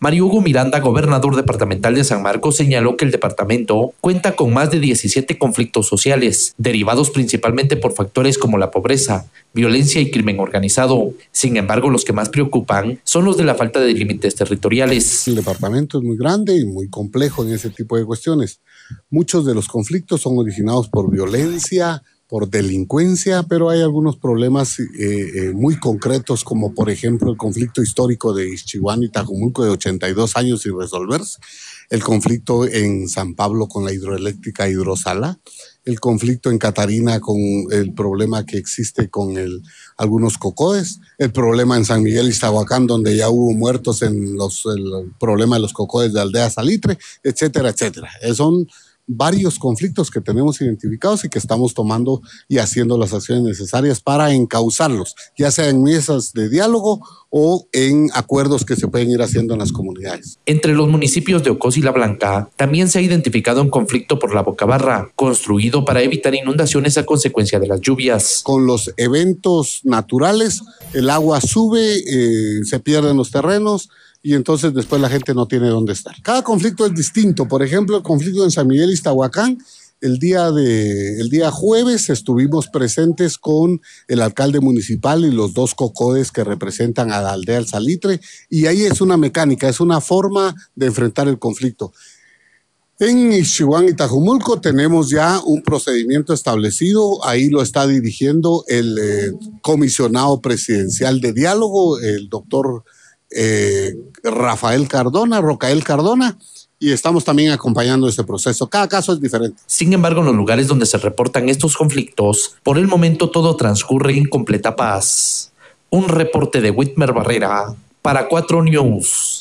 Mario Hugo Miranda, gobernador departamental de San Marcos, señaló que el departamento cuenta con más de 17 conflictos sociales, derivados principalmente por factores como la pobreza, violencia y crimen organizado. Sin embargo, los que más preocupan son los de la falta de límites territoriales. El departamento es muy grande y muy complejo en ese tipo de cuestiones. Muchos de los conflictos son originados por violencia, por delincuencia, pero hay algunos problemas eh, eh, muy concretos, como por ejemplo el conflicto histórico de Ixchihuán y Tajumulco de 82 años sin resolverse, el conflicto en San Pablo con la hidroeléctrica Hidrosala, el conflicto en Catarina con el problema que existe con el, algunos cocodes, el problema en San Miguel Iztahuacán, donde ya hubo muertos en los, el problema de los cocodes de Aldea Salitre, etcétera, etcétera. Eh, son varios conflictos que tenemos identificados y que estamos tomando y haciendo las acciones necesarias para encauzarlos, ya sea en mesas de diálogo o en acuerdos que se pueden ir haciendo en las comunidades. Entre los municipios de Ocos y La Blanca también se ha identificado un conflicto por la bocabarra, construido para evitar inundaciones a consecuencia de las lluvias. Con los eventos naturales, el agua sube, eh, se pierden los terrenos, y entonces después la gente no tiene dónde estar. Cada conflicto es distinto. Por ejemplo, el conflicto en San Miguel Iztahuacán, el día, de, el día jueves estuvimos presentes con el alcalde municipal y los dos cocodes que representan a la aldea El Salitre, y ahí es una mecánica, es una forma de enfrentar el conflicto. En Ixchihuán y Tajumulco tenemos ya un procedimiento establecido, ahí lo está dirigiendo el eh, comisionado presidencial de diálogo, el doctor eh, Rafael Cardona, Rocael Cardona, y estamos también acompañando este proceso. Cada caso es diferente. Sin embargo, en los lugares donde se reportan estos conflictos, por el momento todo transcurre en completa paz. Un reporte de Whitmer Barrera para 4 News.